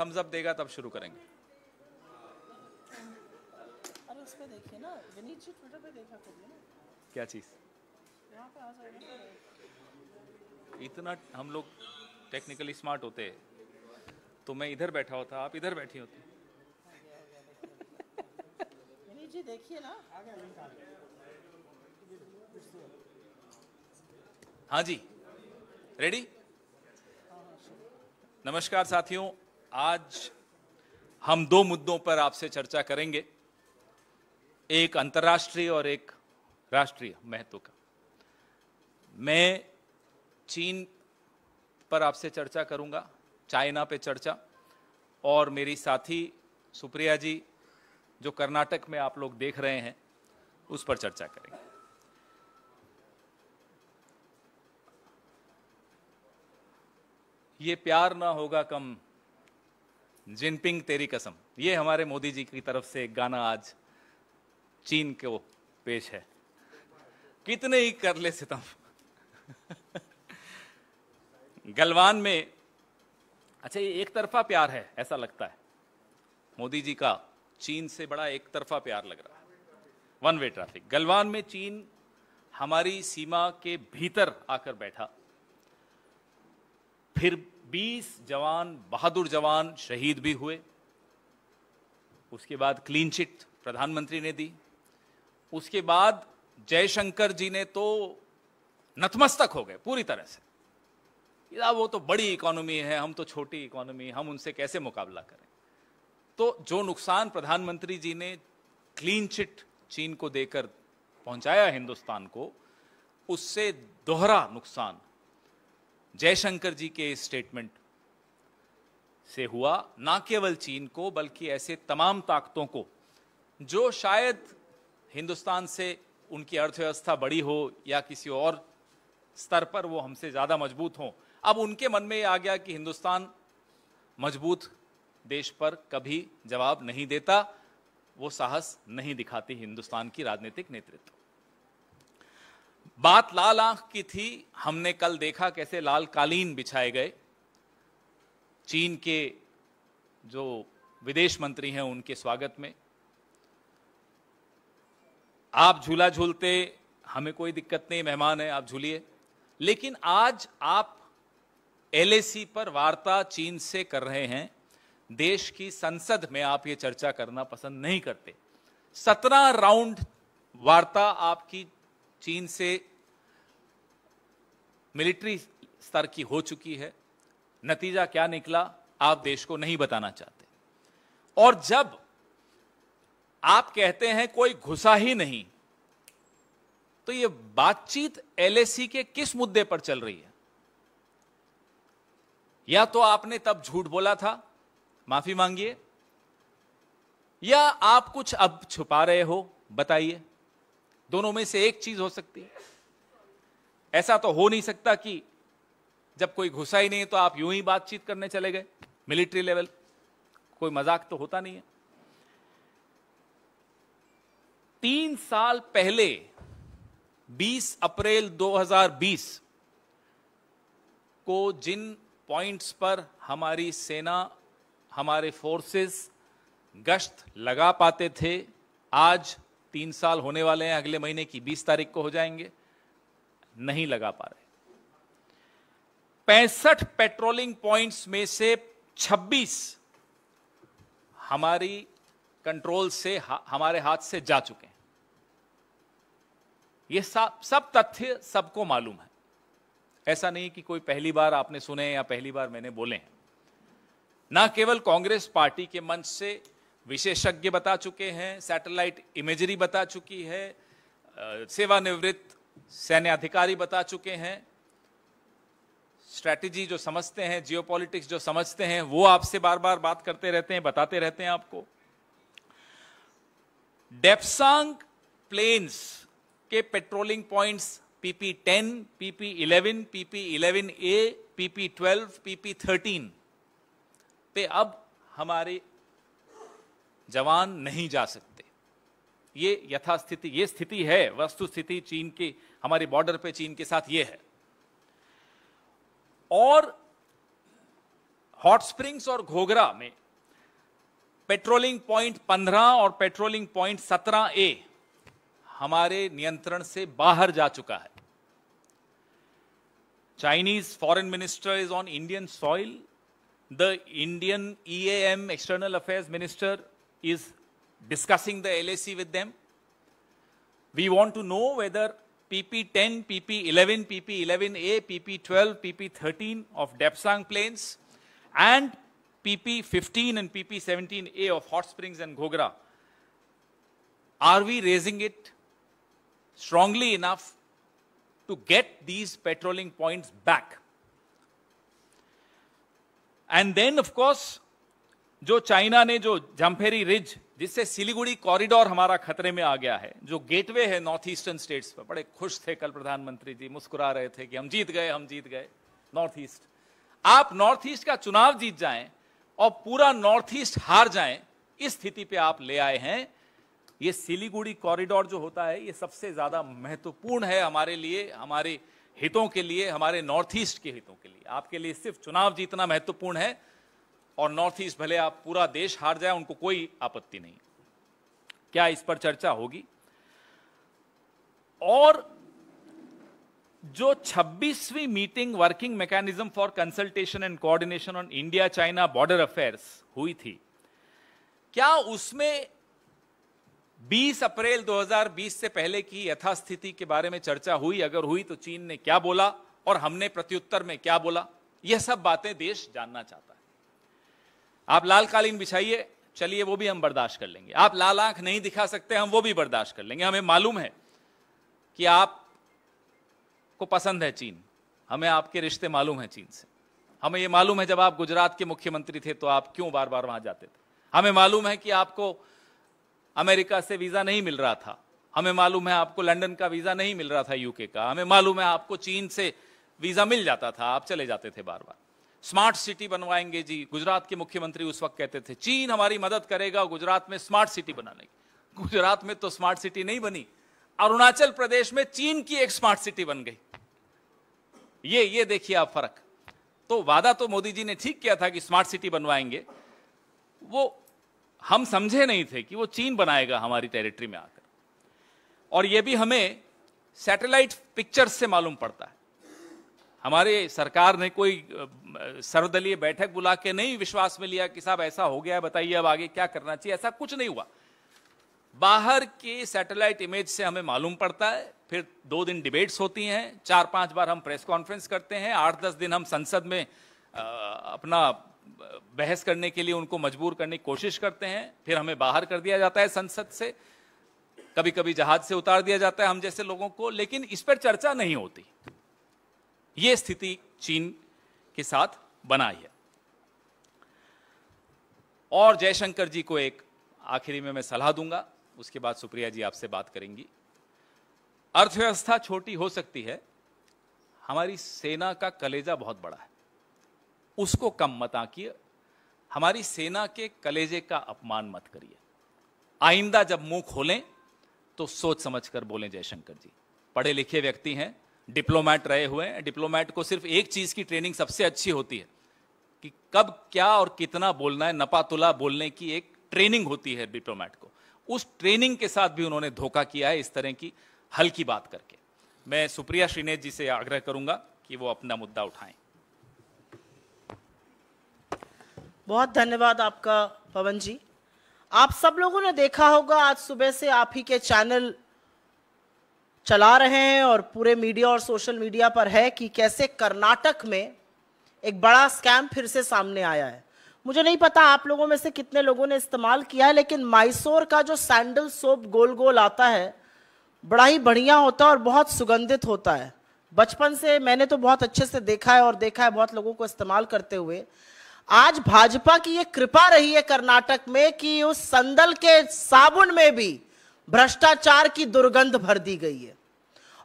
Thums up देगा तब शुरू करेंगे अरे उस पे देखिए ना विनीत जी ट्विटर पे देखा ना क्या चीज पे आ जाएगा इतना हम लोग टेक्निकली स्मार्ट होते तो मैं इधर बैठा होता आप इधर बैठी होती विनीत जी देखिए ना आ गया लिंक हाँ जी रेडी हाँ, हाँ, नमस्कार साथियों आज हम दो मुद्दों पर आपसे चर्चा करेंगे एक अंतर्राष्ट्रीय और एक राष्ट्रीय महत्व का मैं चीन पर आपसे चर्चा करूंगा चाइना पे चर्चा और मेरी साथी सुप्रिया जी जो कर्नाटक में आप लोग देख रहे हैं उस पर चर्चा करेंगे ये प्यार ना होगा कम जिनपिंग तेरी कसम ये हमारे मोदी जी की तरफ से एक गाना आज चीन को पेश है कितने ही कर ले सितम गलवान में अच्छा ये एक तरफा प्यार है ऐसा लगता है मोदी जी का चीन से बड़ा एक तरफा प्यार लग रहा है वन वे ट्रैफिक गलवान में चीन हमारी सीमा के भीतर आकर बैठा फिर 20 जवान बहादुर जवान शहीद भी हुए उसके बाद क्लीन चिट प्रधानमंत्री ने दी उसके बाद जयशंकर जी ने तो नतमस्तक हो गए पूरी तरह से या वो तो बड़ी इकोनॉमी है हम तो छोटी इकोनॉमी हम उनसे कैसे मुकाबला करें तो जो नुकसान प्रधानमंत्री जी ने क्लीन चिट चीन को देकर पहुंचाया हिंदुस्तान को उससे दोहरा नुकसान जयशंकर जी के स्टेटमेंट से हुआ ना केवल चीन को बल्कि ऐसे तमाम ताकतों को जो शायद हिंदुस्तान से उनकी अर्थव्यवस्था बड़ी हो या किसी और स्तर पर वो हमसे ज़्यादा मजबूत हों अब उनके मन में ये आ गया कि हिंदुस्तान मजबूत देश पर कभी जवाब नहीं देता वो साहस नहीं दिखाती हिंदुस्तान की राजनीतिक नेतृत्व बात लाल आंख की थी हमने कल देखा कैसे लाल कालीन बिछाए गए चीन के जो विदेश मंत्री हैं उनके स्वागत में आप झूला झूलते हमें कोई दिक्कत नहीं मेहमान है आप झूलिए लेकिन आज आप एलएसी पर वार्ता चीन से कर रहे हैं देश की संसद में आप ये चर्चा करना पसंद नहीं करते सत्रह राउंड वार्ता आपकी चीन से मिलिट्री स्तर की हो चुकी है नतीजा क्या निकला आप देश को नहीं बताना चाहते और जब आप कहते हैं कोई घुसा ही नहीं तो यह बातचीत एलएसी के किस मुद्दे पर चल रही है या तो आपने तब झूठ बोला था माफी मांगिए या आप कुछ अब छुपा रहे हो बताइए दोनों में से एक चीज हो सकती है ऐसा तो हो नहीं सकता कि जब कोई घुसा ही नहीं है तो आप यूं ही बातचीत करने चले गए मिलिट्री लेवल कोई मजाक तो होता नहीं है तीन साल पहले 20 अप्रैल 2020 को जिन पॉइंट्स पर हमारी सेना हमारे फोर्सेस गश्त लगा पाते थे आज तीन साल होने वाले हैं अगले महीने की बीस तारीख को हो जाएंगे नहीं लगा पा रहे पैंसठ पेट्रोलिंग पॉइंट्स में से 26 हमारी कंट्रोल से हा, हमारे हाथ से जा चुके हैं यह सब तथ्य सबको मालूम है ऐसा नहीं कि कोई पहली बार आपने सुने या पहली बार मैंने बोले ना केवल कांग्रेस पार्टी के मंच से विशेषज्ञ बता चुके हैं सैटेलाइट इमेजरी बता चुकी है सेवानिवृत्त सैन्य अधिकारी बता चुके हैं स्ट्रैटेजी जो समझते हैं जियो जो समझते हैं वो आपसे बार बार बात करते रहते हैं बताते रहते हैं आपको डेपसांग प्लेन्स के patrolling points PP ten PP eleven PP eleven A PP twelve PP thirteen पे अब हमारी जवान नहीं जा सकते ये यथास्थिति ये स्थिति है वस्तु स्थिति चीन के हमारे बॉर्डर पे चीन के साथ ये है और हॉट स्प्रिंग्स और घोघरा में पेट्रोलिंग पॉइंट 15 और पेट्रोलिंग पॉइंट 17 ए हमारे नियंत्रण से बाहर जा चुका है Chinese minister is on Indian soil the Indian E M external affairs minister is discussing the LAC with them. We want to know whether PP10, PP11, PP11A, PP12, PP13 of Depsang Plains and PP15 and PP17A of Hot Springs and Ghogra. Are we raising it strongly enough to get these patrolling points back? And then, of course, जो China ने जो जम्फेरी ridge जिससे Siliguri corridor हमारा खतरे में आ गया है जो गेटवे है नॉर्थ ईस्टर्न स्टेट्स पर बड़े खुश थे कल प्रधानमंत्री जी मुस्कुरा रहे थे कि हम जीत गए हम जीत गए नॉर्थ ईस्ट आप नॉर्थ ईस्ट का चुनाव जीत जाएं और पूरा नॉर्थ ईस्ट हार जाएं इस स्थिति पे आप ले आए हैं ये सिलीगुड़ी कॉरिडोर जो होता है ये सबसे ज्यादा महत्वपूर्ण है हमारे लिए हमारे हितों के लिए हमारे नॉर्थ ईस्ट के हितों के लिए आपके लिए सिर्फ चुनाव जीतना महत्वपूर्ण है और नॉर्थ ईस्ट भले आप पूरा देश हार जाए उनको कोई आपत्ति नहीं क्या इस पर चर्चा होगी और जो 26वीं meeting working mechanism for consultation and coordination on India China border affairs हुई थी क्या उसमें 20 अप्रैल 2020 से पहले की यथास्थिति के बारे में चर्चा हुई अगर हुई तो चीन ने क्या बोला और हमने प्रत्युत्तर में क्या बोला यह सब बातें देश जानना चाहता है आप लाल कालीन बिछाइए चलिए वो भी हम बर्दाश्त कर लेंगे आप लाल आंख नहीं दिखा सकते हम वो भी बर्दाश्त कर लेंगे हमें मालूम है कि आप को पसंद है चीन हमें आपके रिश्ते मालूम है चीन से हमें ये मालूम है जब आप गुजरात के मुख्यमंत्री थे तो आप क्यों बार बार वहां जाते थे हमें मालूम है कि आपको अमेरिका से वीज़ा नहीं मिल रहा था हमें मालूम है आपको लंदन का वीज़ा नहीं मिल रहा था यूके का हमें मालूम है आपको चीन से वीज़ा मिल जाता था आप चले जाते थे बार बार स्मार्ट सिटी बनवाएंगे जी गुजरात के मुख्यमंत्री उस वक्त कहते थे चीन हमारी मदद करेगा गुजरात में स्मार्ट सिटी बनाने की गुजरात में तो स्मार्ट सिटी नहीं बनी अरुणाचल प्रदेश में चीन की एक स्मार्ट सिटी बन गई ये ये देखिए आप फर्क तो वादा तो मोदी जी ने ठीक किया था कि स्मार्ट सिटी बनवाएंगे वो हम समझे नहीं थे कि वो चीन बनाएगा हमारी टेरिटरी में आकर और ये भी हमें सैटेलाइट पिक्चर्स से मालूम पड़ता है हमारे सरकार ने कोई सर्वदलीय बैठक बुला के नहीं विश्वास में लिया कि साहब ऐसा हो गया है बताइए अब आगे क्या करना चाहिए ऐसा कुछ नहीं हुआ बाहर के सैटेलाइट इमेज से हमें मालूम पड़ता है फिर दो दिन डिबेट्स होती हैं चार पांच बार हम प्रेस कॉन्फ्रेंस करते हैं आठ दस दिन हम संसद में आ, अपना बहस करने के लिए उनको मजबूर करने की कोशिश करते हैं फिर हमें बाहर कर दिया जाता है संसद से कभी कभी जहाज से उतार दिया जाता है हम जैसे लोगों को लेकिन इस पर चर्चा नहीं होती ये स्थिति चीन के साथ बनाई है और जयशंकर जी को एक आखिरी में मैं सलाह दूंगा उसके बाद सुप्रिया जी आपसे बात करेंगी अर्थव्यवस्था छोटी हो सकती है हमारी सेना का कलेजा बहुत बड़ा है उसको कम मत आकी हमारी सेना के कलेजे का अपमान मत करिए आइंदा जब मुंह खोलें तो सोच समझ कर बोलें जयशंकर जी पढ़े लिखे व्यक्ति हैं डिप्लोमैट रहे हुए हैं डिप्लोमैट को सिर्फ एक चीज़ की ट्रेनिंग सबसे अच्छी होती है कि कब क्या और कितना बोलना है नपातुला बोलने की एक ट्रेनिंग होती है डिप्लोमैट को उस ट्रेनिंग के साथ भी उन्होंने धोखा किया है इस तरह की हल्की बात करके मैं सुप्रिया श्रीनेत जी से आग्रह करूंगा कि वो अपना मुद्दा उठाएं बहुत धन्यवाद आपका पवन जी आप सब लोगों ने देखा होगा आज सुबह से आप ही के चैनल चला रहे हैं और पूरे मीडिया और सोशल मीडिया पर है कि कैसे कर्नाटक में एक बड़ा स्कैम फिर से सामने आया है मुझे नहीं पता आप लोगों में से कितने लोगों ने इस्तेमाल किया है लेकिन माइसोर का जो सैंडल सोप गोल गोल आता है बड़ा ही बढ़िया होता है और बहुत सुगंधित होता है बचपन से मैंने तो बहुत अच्छे से देखा है और देखा है बहुत लोगों को इस्तेमाल करते हुए आज भाजपा की ये कृपा रही है कर्नाटक में कि उस संदल के साबुन में भी भ्रष्टाचार की दुर्गंध भर दी गई है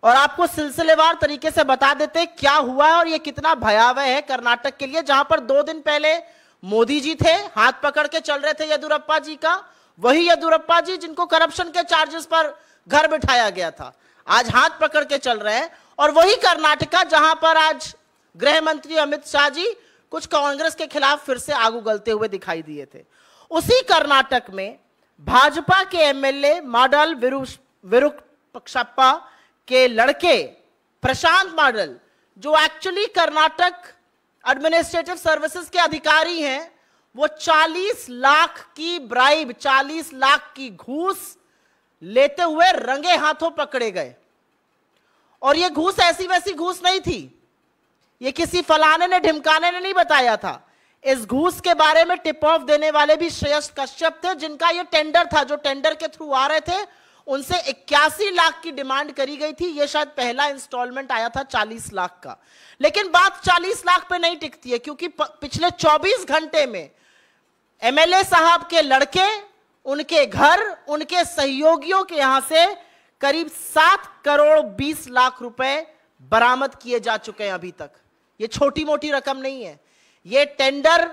और आपको सिलसिलेवार तरीके से बता देते क्या हुआ और ये कितना भयावह है कर्नाटक के लिए जहां पर दो दिन पहले मोदी जी थे हाथ पकड़ के चल रहे थे येदुरप्पा जी का वही येदुरप्पा जी जिनको करप्शन के चार्जेस पर घर बिठाया गया था आज हाथ पकड़ के चल रहे हैं और वही कर्नाटका जहां पर आज गृह मंत्री अमित शाह जी कुछ कांग्रेस के खिलाफ फिर से आगू गलते हुए दिखाई दिए थे उसी कर्नाटक में भाजपा के एमएलए मॉडल विरूपक्षप्पा के लड़के प्रशांत मॉडल जो एक्चुअली कर्नाटक एडमिनिस्ट्रेटिव सर्विसेज के अधिकारी हैं वो 40 लाख की ब्राइब 40 लाख की घूस लेते हुए रंगे हाथों पकड़े गए और ये घूस ऐसी वैसी घूस नहीं थी ये किसी फलाने ने ढिमकाने ने नहीं बताया था इस घूस के बारे में टिप ऑफ देने वाले भी श्रेयस कश्यप थे जिनका ये टेंडर था जो टेंडर के थ्रू आ रहे थे उनसे इक्यासी लाख की डिमांड करी गई थी ये शायद पहला इंस्टॉलमेंट आया था 40 लाख का लेकिन बात 40 लाख पे नहीं टिकती है क्योंकि पिछले 24 घंटे में एमएलए साहब के लड़के उनके घर उनके सहयोगियों के यहां से करीब सात करोड़ बीस लाख रुपए बरामद किए जा चुके हैं अभी तक ये छोटी मोटी रकम नहीं है ये टेंडर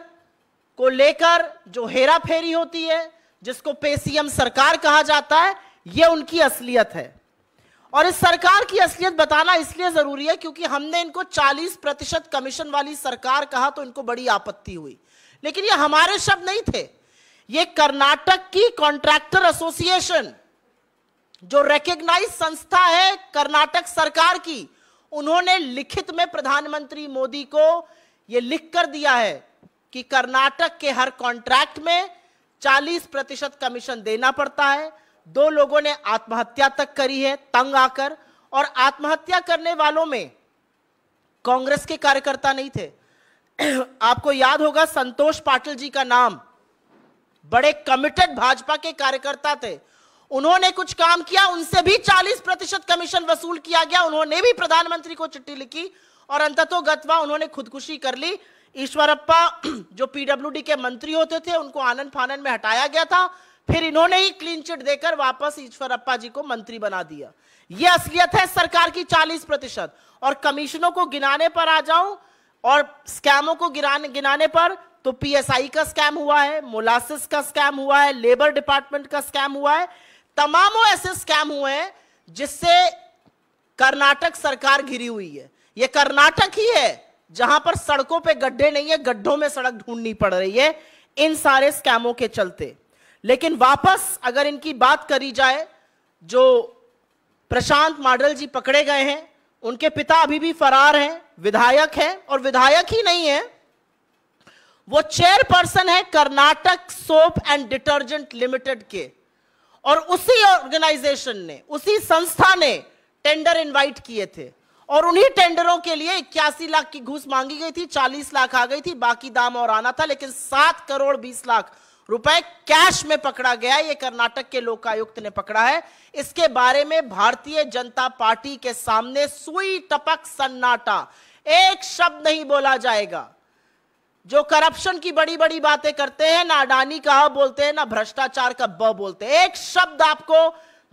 को लेकर जो हेरा फेरी होती है जिसको पेसीएम सरकार कहा जाता है यह उनकी असलियत है और इस सरकार की असलियत बताना इसलिए जरूरी है क्योंकि हमने इनको 40 प्रतिशत कमीशन वाली सरकार कहा तो इनको बड़ी आपत्ति हुई लेकिन ये हमारे शब्द नहीं थे ये कर्नाटक की कॉन्ट्रैक्टर एसोसिएशन जो रेकग्नाइज संस्था है कर्नाटक सरकार की उन्होंने लिखित में प्रधानमंत्री मोदी को यह लिख कर दिया है कि कर्नाटक के हर कॉन्ट्रैक्ट में 40 प्रतिशत कमीशन देना पड़ता है दो लोगों ने आत्महत्या तक करी है तंग आकर और आत्महत्या करने वालों में कांग्रेस के कार्यकर्ता नहीं थे आपको याद होगा संतोष पाटिल जी का नाम बड़े कमिटेड भाजपा के कार्यकर्ता थे उन्होंने कुछ काम किया उनसे भी 40 प्रतिशत कमीशन वसूल किया गया उन्होंने भी प्रधानमंत्री को चिट्ठी लिखी और अंततो गतवा उन्होंने खुदकुशी कर ली ईश्वरप्पा जो पीडब्ल्यूडी के मंत्री होते थे उनको आनंद फानन में हटाया गया था फिर इन्होंने ही क्लीन चिट देकर वापस ईश्वर अप्पा जी को मंत्री बना दिया ये असलियत है सरकार की 40 प्रतिशत और कमीशनों को गिनाने पर आ जाऊं और स्कैमों को गिराने गिनाने पर तो पीएसआई का स्कैम हुआ है मोलासिस का स्कैम हुआ है लेबर डिपार्टमेंट का स्कैम हुआ है तमामों ऐसे स्कैम हुए हैं जिससे कर्नाटक सरकार घिरी हुई है ये कर्नाटक ही है जहां पर सड़कों पे गड्ढे नहीं है गड्ढों में सड़क ढूंढनी पड़ रही है इन सारे स्कैमों के चलते लेकिन वापस अगर इनकी बात करी जाए जो प्रशांत माडल जी पकड़े गए हैं उनके पिता अभी भी फरार हैं विधायक हैं और विधायक ही नहीं है वो चेयरपर्सन है Karnataka soap and detergent limited के और उसी ऑर्गेनाइजेशन ने उसी संस्था ने टेंडर इनवाइट किए थे और उन्हीं टेंडरों के लिए इक्यासी लाख की घूस मांगी गई थी चालीस लाख आ गई थी बाकी दाम और आना था लेकिन सात करोड़ बीस लाख रुपए कैश में पकड़ा गया यह कर्नाटक के लोकायुक्त ने पकड़ा है इसके बारे में भारतीय जनता पार्टी के सामने सुई टपक सन्नाटा एक शब्द नहीं बोला जाएगा जो करप्शन की बड़ी बड़ी बातें करते हैं ना अडानी का बोलते हैं ना भ्रष्टाचार का ब बोलते हैं एक शब्द आपको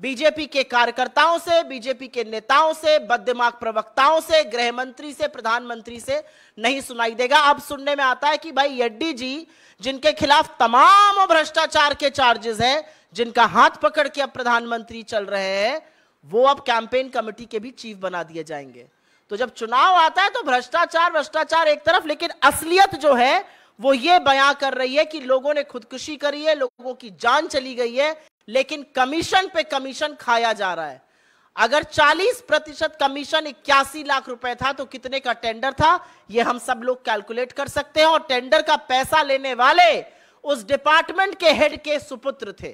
बीजेपी के कार्यकर्ताओं से बीजेपी के नेताओं से बददिमाग प्रवक्ताओं से गृह मंत्री से प्रधानमंत्री से नहीं सुनाई देगा अब सुनने में आता है कि भाई यड्डी जी जिनके खिलाफ तमाम भ्रष्टाचार के चार्जेस हैं जिनका हाथ पकड़ के अब प्रधानमंत्री चल रहे हैं वो अब कैंपेन कमेटी के भी चीफ बना दिए जाएंगे तो जब चुनाव आता है तो भ्रष्टाचार भ्रष्टाचार एक तरफ लेकिन असलियत जो है वो ये बयां कर रही है कि लोगों ने खुदकुशी करी है लोगों की जान चली गई है लेकिन कमीशन पे कमीशन खाया जा रहा है अगर 40 प्रतिशत कमीशन इक्यासी लाख रुपए था तो कितने का टेंडर था यह हम सब लोग कैलकुलेट कर सकते हैं और टेंडर का पैसा लेने वाले उस डिपार्टमेंट के हेड के सुपुत्र थे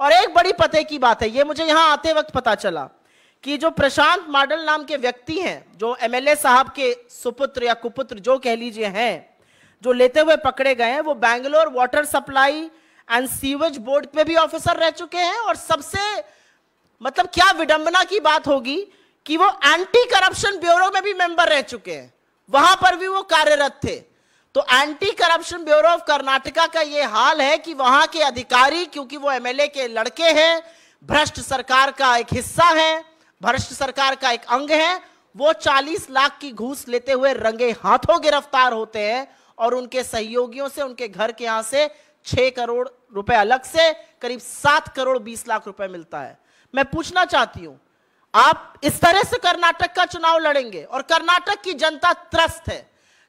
और एक बड़ी पते की बात है ये मुझे यहां आते वक्त पता चला कि जो प्रशांत मॉडल नाम के व्यक्ति हैं जो एमएलए साहब के सुपुत्र या कुपुत्र जो कह लीजिए हैं जो लेते हुए पकड़े गए हैं वो Bangalore water supply and sewage board में भी ऑफिसर रह चुके हैं और सबसे मतलब क्या विडंबना की बात होगी कि वो एंटी करप्शन ब्यूरो में भी मेंबर रह चुके हैं वहां पर भी वो कार्यरत थे तो anti corruption bureau of Karnataka का ये हाल है कि वहां के अधिकारी क्योंकि वो एमएलए के लड़के हैं भ्रष्ट सरकार का एक हिस्सा है भ्रष्ट सरकार का एक अंग है वो 40 लाख की घूस लेते हुए रंगे हाथों गिरफ्तार होते हैं और उनके सहयोगियों से उनके घर के यहां से छह करोड़ रुपए अलग से करीब सात करोड़ बीस लाख रुपए मिलता है मैं पूछना चाहती हूं आप इस तरह से कर्नाटक का चुनाव लड़ेंगे और कर्नाटक की जनता त्रस्त है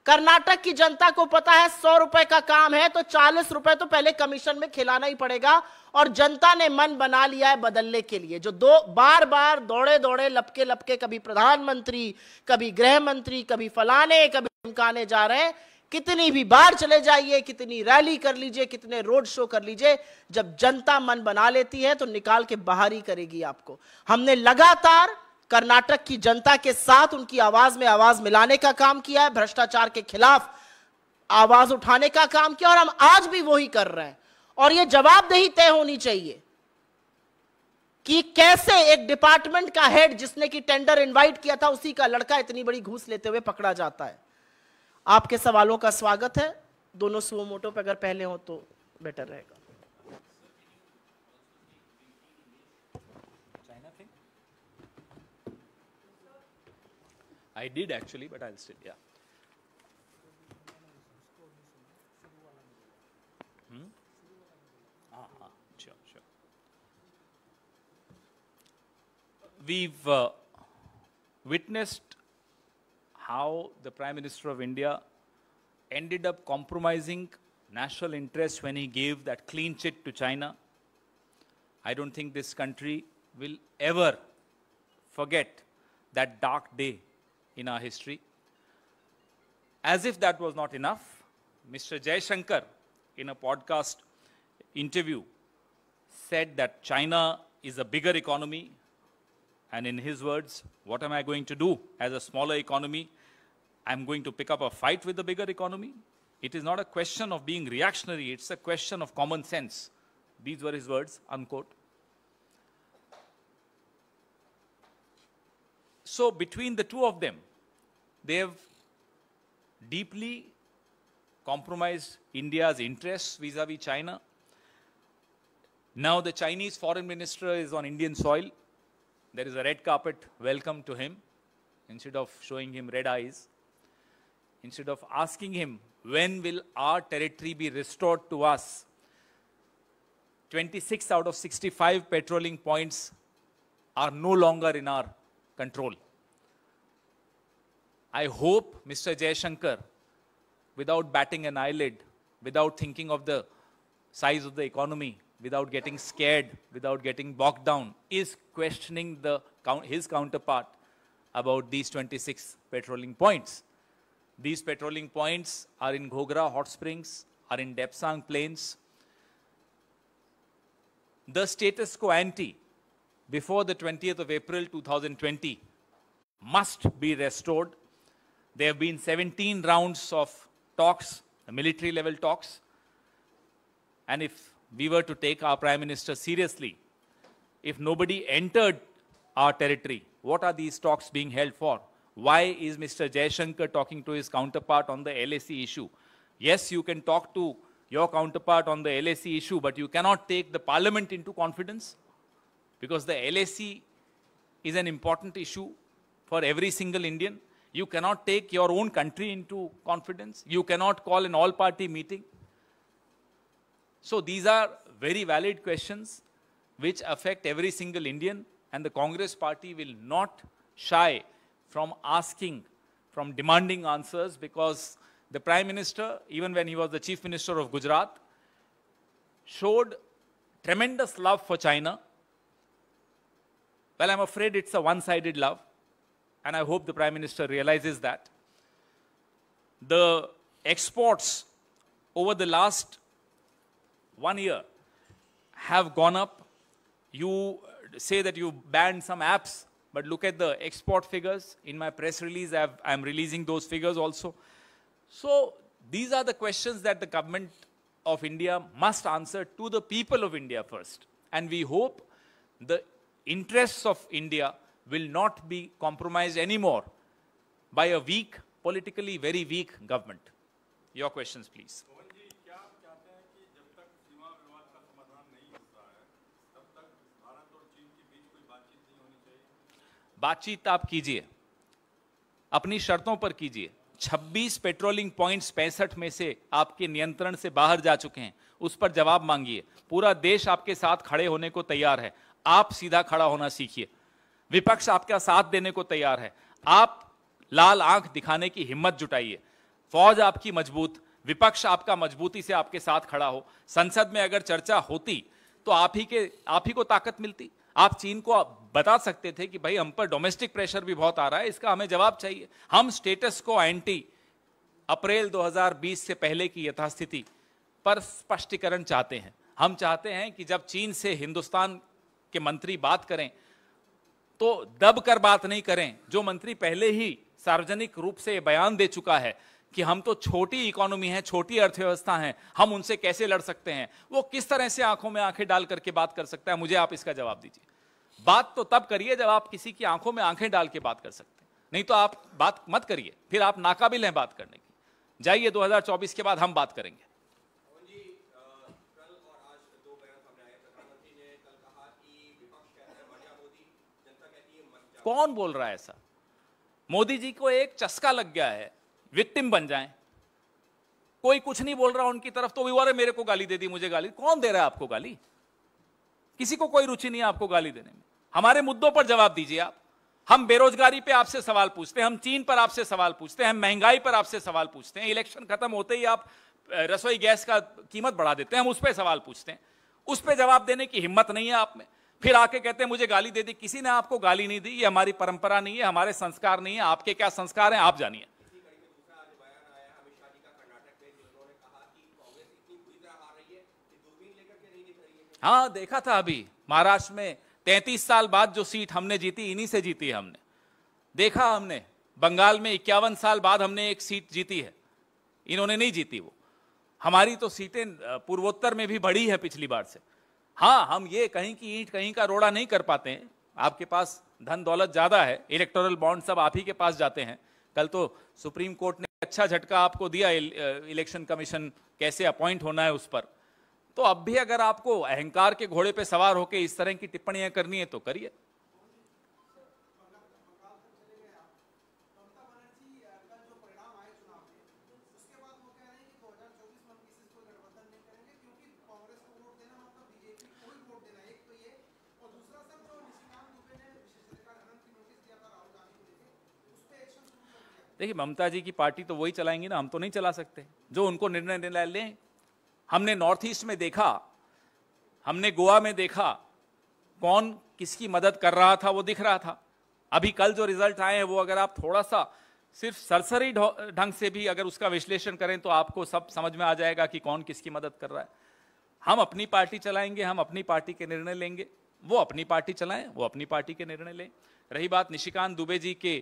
कर्नाटक की जनता को पता है सौ रुपए का काम है तो चालीस रुपए तो पहले कमीशन में खिलाना ही पड़ेगा और जनता ने मन बना लिया है बदलने के लिए जो दो बार बार दौड़े दौड़े लपके लपके कभी प्रधानमंत्री कभी गृह मंत्री कभी फलाने कभी धमकाने जा रहे हैं कितनी भी बार चले जाइए कितनी रैली कर लीजिए कितने रोड शो कर लीजिए जब जनता मन बना लेती है तो निकाल के बाहर ही करेगी आपको हमने लगातार कर्नाटक की जनता के साथ उनकी आवाज में आवाज मिलाने का काम किया है भ्रष्टाचार के खिलाफ आवाज उठाने का काम किया और हम आज भी वही कर रहे हैं और यह जवाबदेही तय होनी चाहिए कि कैसे एक डिपार्टमेंट का हेड जिसने की टेंडर इनवाइट किया था उसी का लड़का इतनी बड़ी घूस लेते हुए पकड़ा जाता है आपके सवालों का स्वागत है दोनों सुओमोटो पे अगर पहले हो तो बेटर रहेगा I did actually, but I'll still, yeah. Hmm? Ah, ah, sure, sure. We've uh, witnessed how the Prime Minister of India ended up compromising national interests when he gave that clean chit to China. I don't think this country will ever forget that dark day in our history. As if that was not enough, Mr. Jayashankar, in a podcast interview, said that China is a bigger economy, and in his words, what am I going to do as a smaller economy? I'm going to pick up a fight with the bigger economy. It is not a question of being reactionary, it's a question of common sense. These were his words, unquote. So between the two of them, they have deeply compromised India's interests vis-a-vis -vis China. Now the Chinese foreign minister is on Indian soil. There is a red carpet welcome to him. Instead of showing him red eyes, instead of asking him, when will our territory be restored to us? 26 out of 65 patrolling points are no longer in our control. I hope Mr. Jayashankar, without batting an eyelid, without thinking of the size of the economy, without getting scared, without getting bogged down, is questioning the, his counterpart about these 26 patrolling points. These patrolling points are in Ghogra hot springs, are in Depsang plains. The status quo ante before the 20th of April 2020 must be restored. There have been 17 rounds of talks, military level talks. And if we were to take our prime minister seriously. If nobody entered our territory, what are these talks being held for? Why is Mr. Jayashankar talking to his counterpart on the LAC issue? Yes, you can talk to your counterpart on the LAC issue, but you cannot take the parliament into confidence because the LAC is an important issue for every single Indian. You cannot take your own country into confidence. You cannot call an all party meeting. So these are very valid questions which affect every single Indian and the Congress party will not shy from asking, from demanding answers because the Prime Minister, even when he was the Chief Minister of Gujarat, showed tremendous love for China. Well, I'm afraid it's a one-sided love and I hope the Prime Minister realizes that. The exports over the last one year have gone up. You say that you banned some apps, but look at the export figures. In my press release, i am releasing those figures also. So these are the questions that the government of India must answer to the people of India first. And we hope the interests of India will not be compromised anymore by a weak, politically very weak government. Your questions, please. बातचीत आप कीजिए अपनी शर्तों पर कीजिए 26 patrolling points पैंसठ में से आपके नियंत्रण से बाहर जा चुके हैं उस पर जवाब मांगिए पूरा देश आपके साथ खड़े होने को तैयार है आप सीधा खड़ा होना सीखिए विपक्ष आपका साथ देने को तैयार है आप लाल आंख दिखाने की हिम्मत जुटाइए फौज आपकी मजबूत विपक्ष आपका मजबूती से आपके साथ खड़ा हो संसद में अगर चर्चा होती तो आप ही के आप ही को ताकत मिलती आप चीन को आप बता सकते थे कि भाई हम पर डोमेस्टिक प्रेशर भी बहुत आ रहा है इसका हमें जवाब चाहिए हम स्टेटस को एंटी अप्रैल 2020 से पहले की यथास्थिति पर स्पष्टीकरण चाहते हैं हम चाहते हैं कि जब चीन से हिंदुस्तान के मंत्री बात करें तो दब कर बात नहीं करें जो मंत्री पहले ही सार्वजनिक रूप से बयान दे चुका है कि हम तो छोटी इकोनॉमी है छोटी अर्थव्यवस्था है हम उनसे कैसे लड़ सकते हैं वो किस तरह से आंखों में आंखें डाल करके बात कर सकता है मुझे आप इसका जवाब दीजिए बात तो तब करिए जब आप किसी की आंखों में आंखें डाल के बात कर सकते हैं नहीं तो आप बात मत करिए फिर आप नाकाबिल हैं बात करने की जाइए 2024 के बाद हम बात करेंगे कौन बोल रहा है ऐसा मोदी जी को एक चस्का लग गया है विक्टिम बन जाएं कोई कुछ नहीं बोल रहा उनकी तरफ तो अरे मेरे को गाली दे दी मुझे गाली कौन दे रहा है आपको गाली किसी को कोई रुचि नहीं है आपको गाली देने में हमारे मुद्दों पर जवाब दीजिए आप हम बेरोजगारी पे आपसे सवाल पूछते हैं हम चीन पर आपसे सवाल पूछते हैं हम महंगाई पर आपसे सवाल पूछते हैं इलेक्शन खत्म होते ही आप रसोई गैस का कीमत बढ़ा देते हैं हम उस पर सवाल पूछते हैं उस पर जवाब देने की हिम्मत नहीं है आप में फिर आके कहते हैं मुझे गाली दे दी किसी ने आपको गाली नहीं दी ये हमारी परंपरा नहीं है हमारे संस्कार नहीं है आपके क्या संस्कार हैं आप जानिए हाँ देखा था अभी महाराष्ट्र में तैतीस साल बाद जो सीट हमने जीती इन्हीं से जीती है हमने देखा हमने बंगाल में इक्यावन साल बाद हमने एक सीट जीती है इन्होंने नहीं जीती वो हमारी तो सीटें पूर्वोत्तर में भी बढ़ी है पिछली बार से हाँ हम ये कहीं की ईंट कहीं का रोड़ा नहीं कर पाते हैं आपके पास धन दौलत ज़्यादा है इलेक्टोरल बॉन्ड सब आप ही के पास जाते हैं कल तो सुप्रीम कोर्ट ने अच्छा झटका आपको दिया इलेक्शन कमीशन कैसे अपॉइंट होना है उस पर तो अब भी अगर आपको अहंकार के घोड़े पे सवार होकर इस तरह की टिप्पणियां करनी है तो करिए देखिए ममता जी की पार्टी तो वही चलाएंगी ना हम तो नहीं चला सकते जो उनको निर्णय लें हमने नॉर्थ ईस्ट में देखा हमने गोवा में देखा कौन किसकी मदद कर रहा था वो दिख रहा था अभी कल जो रिजल्ट आए हैं वो अगर आप थोड़ा सा सिर्फ सरसरी ढंग से भी अगर उसका विश्लेषण करें तो आपको सब समझ में आ जाएगा कि कौन किसकी मदद कर रहा है हम अपनी पार्टी चलाएंगे हम अपनी पार्टी के निर्णय लेंगे वो अपनी पार्टी चलाएं वो अपनी पार्टी के निर्णय लें रही बात निशिकांत दुबे जी के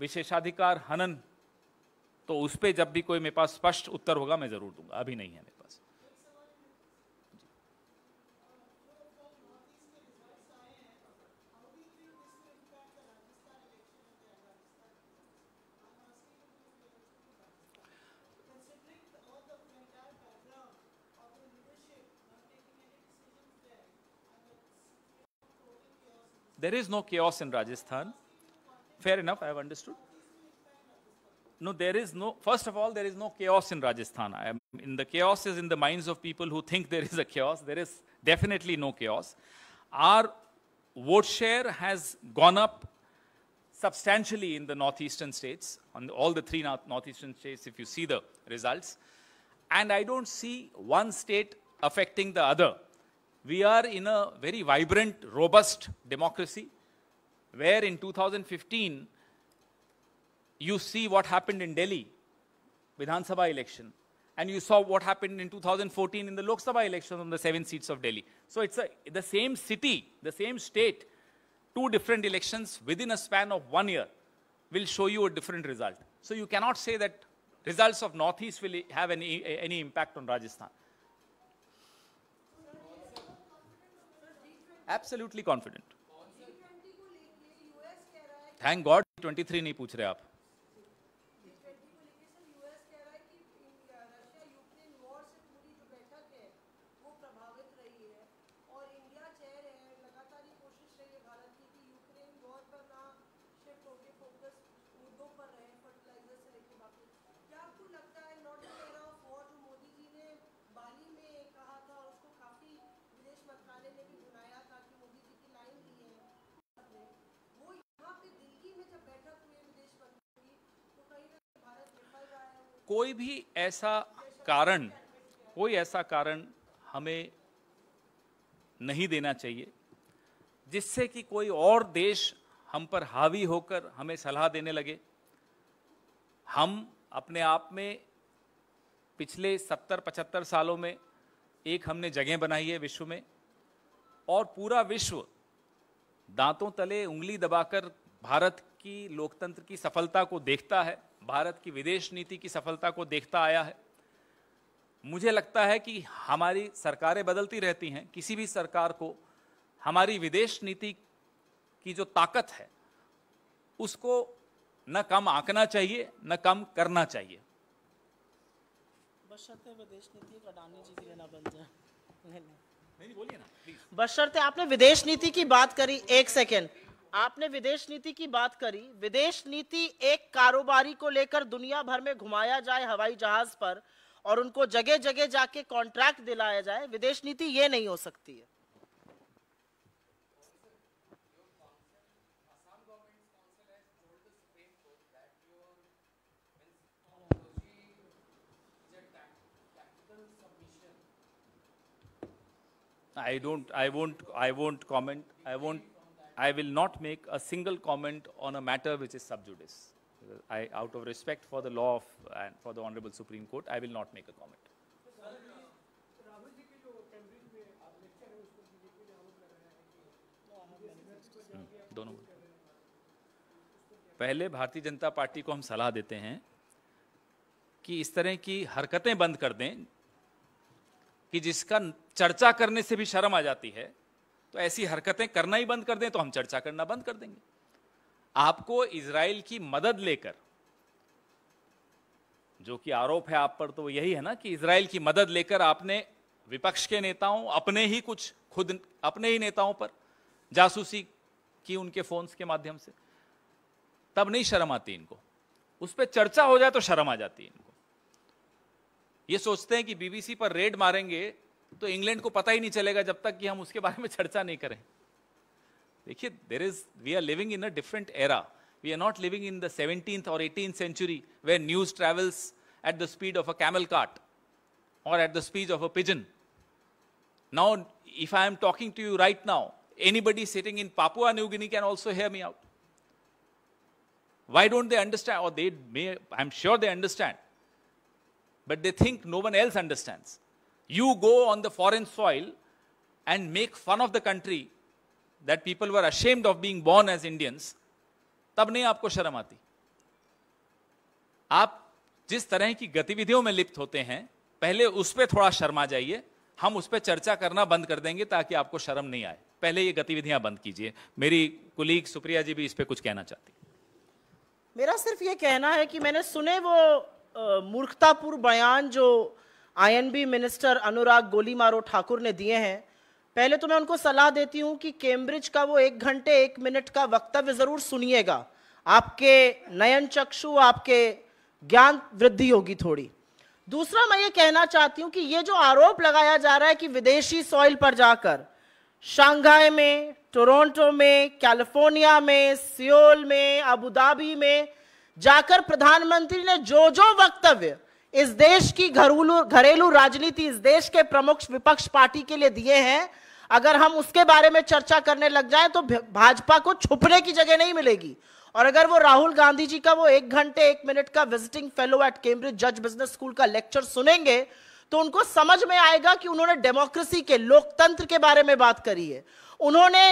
विशेषाधिकार हनन तो उस पर जब भी कोई मेरे पास स्पष्ट उत्तर होगा मैं जरूर दूंगा अभी नहीं है मेरे पास देर is no chaos in Rajasthan fair enough I have understood no, there is no, first of all, there is no chaos in Rajasthan. I, in the chaos is in the minds of people who think there is a chaos. There is definitely no chaos. Our vote share has gone up substantially in the northeastern states, on all the three northeastern states, if you see the results. And I don't see one state affecting the other. We are in a very vibrant, robust democracy, where in 2015, you see what happened in Delhi, Vidhan Sabha election, and you saw what happened in 2014 in the Lok Sabha election on the seven seats of Delhi. So it's a, the same city, the same state, two different elections within a span of one year will show you a different result. So you cannot say that results of Northeast will have any, any impact on Rajasthan. Absolutely confident. Thank God, 23 नहीं पूछ रहे आप कोई भी ऐसा कारण कोई ऐसा कारण हमें नहीं देना चाहिए जिससे कि कोई और देश हम पर हावी होकर हमें सलाह देने लगे हम अपने आप में पिछले सत्तर पचहत्तर सालों में एक हमने जगह बनाई है विश्व में और पूरा विश्व दांतों तले उंगली दबाकर भारत की लोकतंत्र की सफलता को देखता है भारत की विदेश नीति की सफलता को देखता आया है मुझे लगता है कि हमारी सरकारें बदलती रहती हैं किसी भी सरकार को हमारी विदेश नीति की जो ताकत है उसको न कम आंकना चाहिए न कम करना चाहिए बशर्ते विदेश नीति आपने विदेश नीति की बात करी एक सेकेंड आपने विदेश नीति की बात करी विदेश नीति एक कारोबारी को लेकर दुनिया भर में घुमाया जाए हवाई जहाज पर और उनको जगह जगह जाके कॉन्ट्रैक्ट दिलाया जाए विदेश नीति ये नहीं हो सकती है I don't, I won't, I won't comment, I won't I will not make a single comment on a matter which is sub judice. I, out of respect for the law of, and for the Honorable Supreme Court, I will not make a comment. पहले भारतीय जनता party को हम सलाह देते हैं कि इस तरह की हरकतें बंद कर दें कि जिसका चर्चा करने से भी शर्म आ जाती है तो ऐसी हरकतें करना ही बंद कर दें तो हम चर्चा करना बंद कर देंगे आपको इसराइल की मदद लेकर जो कि आरोप है आप पर तो यही है ना कि इसराइल की मदद लेकर आपने विपक्ष के नेताओं अपने ही कुछ खुद अपने ही नेताओं पर जासूसी की उनके फोन्स के माध्यम से तब नहीं शर्म आती इनको उस पर चर्चा हो जाए तो शर्म आ जाती है इनको ये सोचते हैं कि बीबीसी पर रेड मारेंगे तो इंग्लैंड को पता ही नहीं चलेगा जब तक कि हम उसके बारे में चर्चा नहीं करें देखिए there is we are living in a different era we are not living in the seventeenth or eighteenth century where news travels at the speed of a camel cart or at the speed of a pigeon now if I am talking to you right now anybody sitting in Papua New Guinea can also hear me out why don't they understand or they I am sure they understand but they think no one else understand You go on the foreign soil and make fun of the country that people were ashamed of being born as Indians, तब नहीं आपको शर्म आती आप जिस तरह की गतिविधियों में लिप्त होते हैं पहले उस पर थोड़ा शर्मा जाइए हम उस पर चर्चा करना बंद कर देंगे ताकि आपको शर्म नहीं आए पहले ये गतिविधियां बंद कीजिए मेरी कुलीग सुप्रिया जी भी इस पर कुछ कहना चाहती मेरा सिर्फ ये कहना है कि मैंने सुने वो मूर्खतापूर्ण बयान जो आईएनबी मिनिस्टर अनुराग गोलीमारो ठाकुर ने दिए हैं पहले तो मैं उनको सलाह देती हूं कि कैम्ब्रिज का वो एक घंटे एक मिनट का वक्तव्य ज़रूर सुनिएगा आपके नयन चक्षु आपके ज्ञान वृद्धि होगी थोड़ी दूसरा मैं ये कहना चाहती हूँ कि ये जो आरोप लगाया जा रहा है कि विदेशी सॉइल पर जाकर शंघाई में टोरंटो में कैलिफोर्निया में सियोल में अबू धाबी में जाकर प्रधानमंत्री ने जो जो वक्तव्य इस देश की घरेलू घरेलू राजनीति इस देश के प्रमुख विपक्ष पार्टी के लिए दिए हैं अगर हम उसके बारे में चर्चा करने लग जाए तो भाजपा को छुपने की जगह नहीं मिलेगी और अगर वो राहुल गांधी जी का वो एक घंटे एक मिनट का विजिटिंग फेलो एट कैम्ब्रिज जज बिजनेस स्कूल का लेक्चर सुनेंगे तो उनको समझ में आएगा कि उन्होंने डेमोक्रेसी के लोकतंत्र के बारे में बात करी है उन्होंने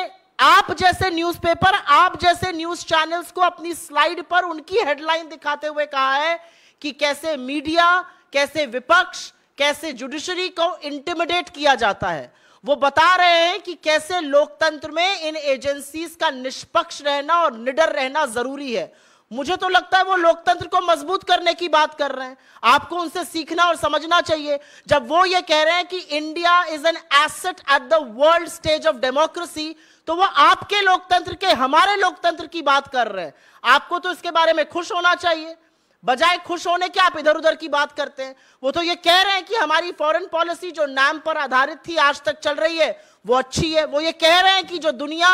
आप जैसे न्यूज़पेपर आप जैसे न्यूज़ चैनल्स को अपनी स्लाइड पर उनकी हेडलाइन दिखाते हुए कहा है कि कैसे मीडिया कैसे विपक्ष कैसे जुडिशरी को इंटिमिडेट किया जाता है वो बता रहे हैं कि कैसे लोकतंत्र में इन एजेंसीज का निष्पक्ष रहना और निडर रहना जरूरी है मुझे तो लगता है वो लोकतंत्र को मजबूत करने की बात कर रहे हैं आपको उनसे सीखना और समझना चाहिए जब वो ये कह रहे हैं कि India is an asset at the world stage of democracy तो वो आपके लोकतंत्र के हमारे लोकतंत्र की बात कर रहे हैं आपको तो इसके बारे में खुश होना चाहिए बजाय खुश होने के आप इधर उधर की बात करते हैं वो तो ये कह रहे हैं कि हमारी फॉरेन पॉलिसी जो नाम पर आधारित थी आज तक चल रही है वो अच्छी है वो ये कह रहे हैं कि जो दुनिया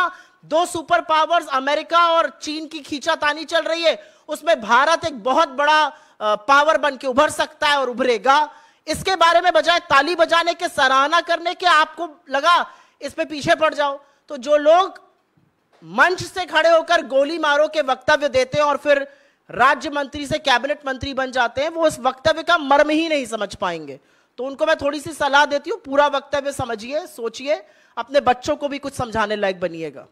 दो सुपर पावर्स अमेरिका और चीन की खींचातानी चल रही है उसमें भारत एक बहुत बड़ा पावर बन के उभर सकता है और उभरेगा इसके बारे में बजाय ताली बजाने के सराहना करने के आपको लगा इस पीछे पड़ जाओ तो जो लोग मंच से खड़े होकर गोली मारो के वक्तव्य देते हैं और फिर राज्य मंत्री से कैबिनेट मंत्री बन जाते हैं वो उस वक्तव्य का मर्म ही नहीं समझ पाएंगे तो उनको मैं थोड़ी सी सलाह देती हूँ पूरा वक्तव्य समझिए सोचिए अपने बच्चों को भी कुछ समझाने लायक बनिएगा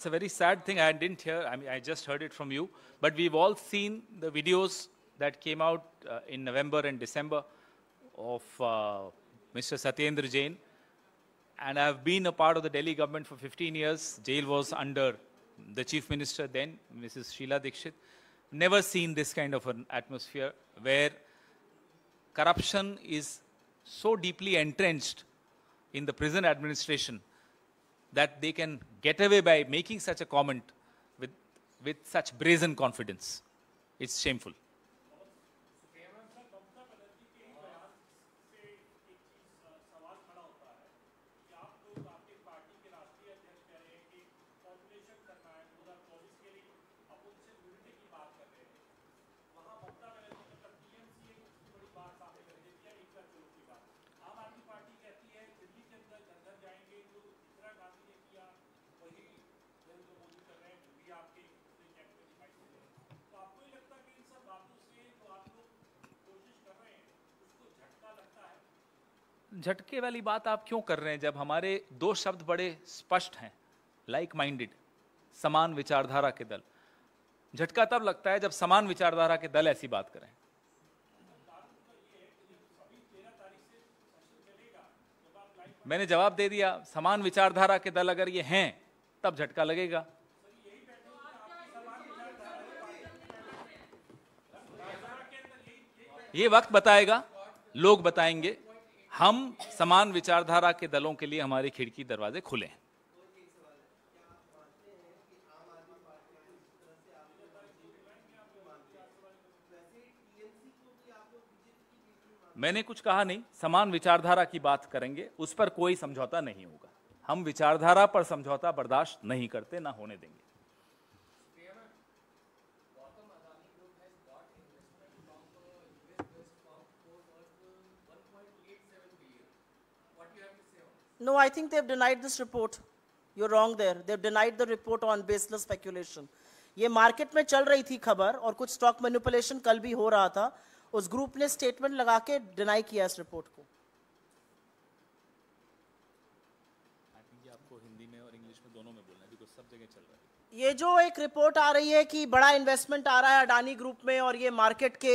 That's a very sad thing. I didn't hear, I mean, I just heard it from you. But we've all seen the videos that came out uh, in November and December of uh, Mr. Satyendra Jain. And I've been a part of the Delhi government for 15 years. Jail was under the chief minister then, Mrs. Sheila Dikshit. Never seen this kind of an atmosphere where corruption is so deeply entrenched in the prison administration that they can get away by making such a comment with, with such brazen confidence. It's shameful. झटके वाली बात आप क्यों कर रहे हैं जब हमारे दो शब्द बड़े स्पष्ट हैं लाइक माइंडेड समान विचारधारा के दल झटका तब लगता है जब समान विचारधारा के दल ऐसी बात करें मैंने जवाब दे दिया समान विचारधारा के दल अगर ये हैं तब झटका लगेगा ये वक्त बताएगा लोग बताएंगे हम समान विचारधारा के दलों के लिए हमारी खिड़की दरवाजे खुले हैं मैंने कुछ कहा नहीं समान विचारधारा की बात करेंगे उस पर कोई समझौता नहीं होगा हम विचारधारा पर समझौता बर्दाश्त नहीं करते ना होने देंगे No, I think they've denied this report. You're wrong there. They've denied the report on baseless speculation. ये मार्केट में चल रही थी खबर और कुछ स्टॉक मैनिपुलेशन कल भी हो रहा था उस ग्रुप ने स्टेटमेंट लगा के डिनाई किया इस रिपोर्ट को ये जो एक रिपोर्ट आ रही है कि बड़ा इन्वेस्टमेंट आ रहा है अडानी ग्रुप में और ये मार्केट के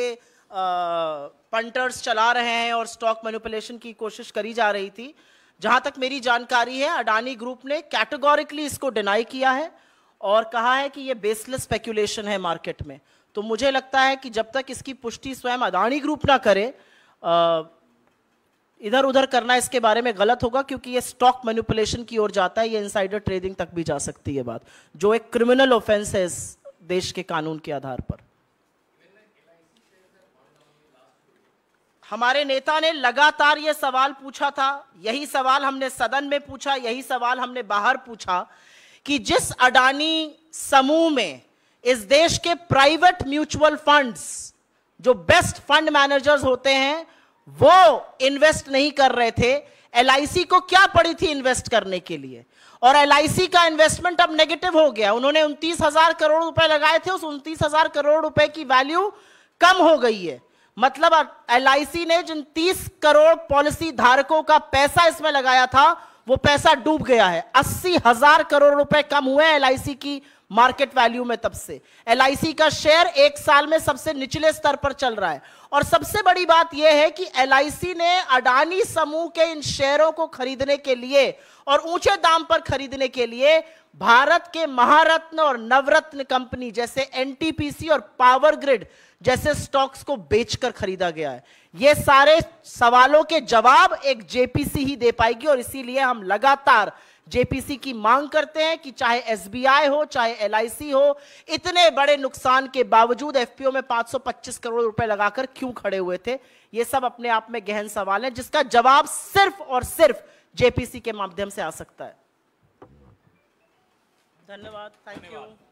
पंटर्स uh, चला रहे हैं और स्टॉक मैनिपुलेशन की कोशिश करी जा रही थी जहां तक मेरी जानकारी है अडानी ग्रुप ने कैटेगोरिकली इसको डिनाई किया है और कहा है कि ये बेसलेस स्पेक्यूलेशन है मार्केट में तो मुझे लगता है कि जब तक इसकी पुष्टि स्वयं अडानी ग्रुप ना करे इधर उधर करना इसके बारे में गलत होगा क्योंकि ये स्टॉक मैनिपुलेशन की ओर जाता है ये इनसाइडर ट्रेडिंग तक भी जा सकती है बात जो एक क्रिमिनल ऑफेंस है इस देश के कानून के आधार पर हमारे नेता ने लगातार ये सवाल पूछा था यही सवाल हमने सदन में पूछा यही सवाल हमने बाहर पूछा कि जिस अडानी समूह में इस देश के प्राइवेट म्यूचुअल फंड्स जो बेस्ट फंड मैनेजर्स होते हैं वो इन्वेस्ट नहीं कर रहे थे एल को क्या पड़ी थी इन्वेस्ट करने के लिए और एल का इन्वेस्टमेंट अब नेगेटिव हो गया उन्होंने उनतीस हजार करोड़ रुपए लगाए थे उस उनतीस हजार करोड़ रुपए की वैल्यू कम हो गई है मतलब एल ने जिन 30 करोड़ पॉलिसी धारकों का पैसा इसमें लगाया था वो पैसा डूब गया है अस्सी हजार करोड़ रुपए कम हुए एल की मार्केट वैल्यू में तब से एल का शेयर एक साल में सबसे निचले स्तर पर चल रहा है और सबसे बड़ी बात यह है कि एल ने अडानी समूह के इन शेयरों को खरीदने के लिए और ऊंचे दाम पर खरीदने के लिए भारत के महारत्न और नवरत्न कंपनी जैसे एनटीपीसी और पावर ग्रिड जैसे स्टॉक्स को बेचकर खरीदा गया है ये सारे सवालों के जवाब एक जेपीसी ही दे पाएगी और इसीलिए हम लगातार जेपीसी की मांग करते हैं कि चाहे एसबीआई हो चाहे एलआईसी हो इतने बड़े नुकसान के बावजूद एफपीओ में 525 करोड़ रुपए लगाकर क्यों खड़े हुए थे ये सब अपने आप में गहन सवाल है जिसका जवाब सिर्फ और सिर्फ जेपीसी के माध्यम से आ सकता है धन्यवाद थैंक यू